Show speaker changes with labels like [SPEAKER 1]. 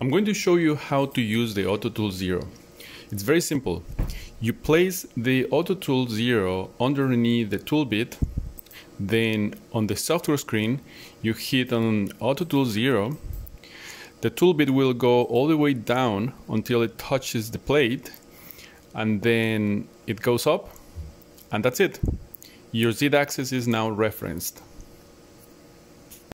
[SPEAKER 1] I'm going to show you how to use the AutoTool Zero. It's very simple. You place the AutoTool Zero underneath the tool bit. then on the software screen, you hit on AutoTool Zero. The tool bit will go all the way down until it touches the plate, and then it goes up, and that's it. Your Z axis is now referenced.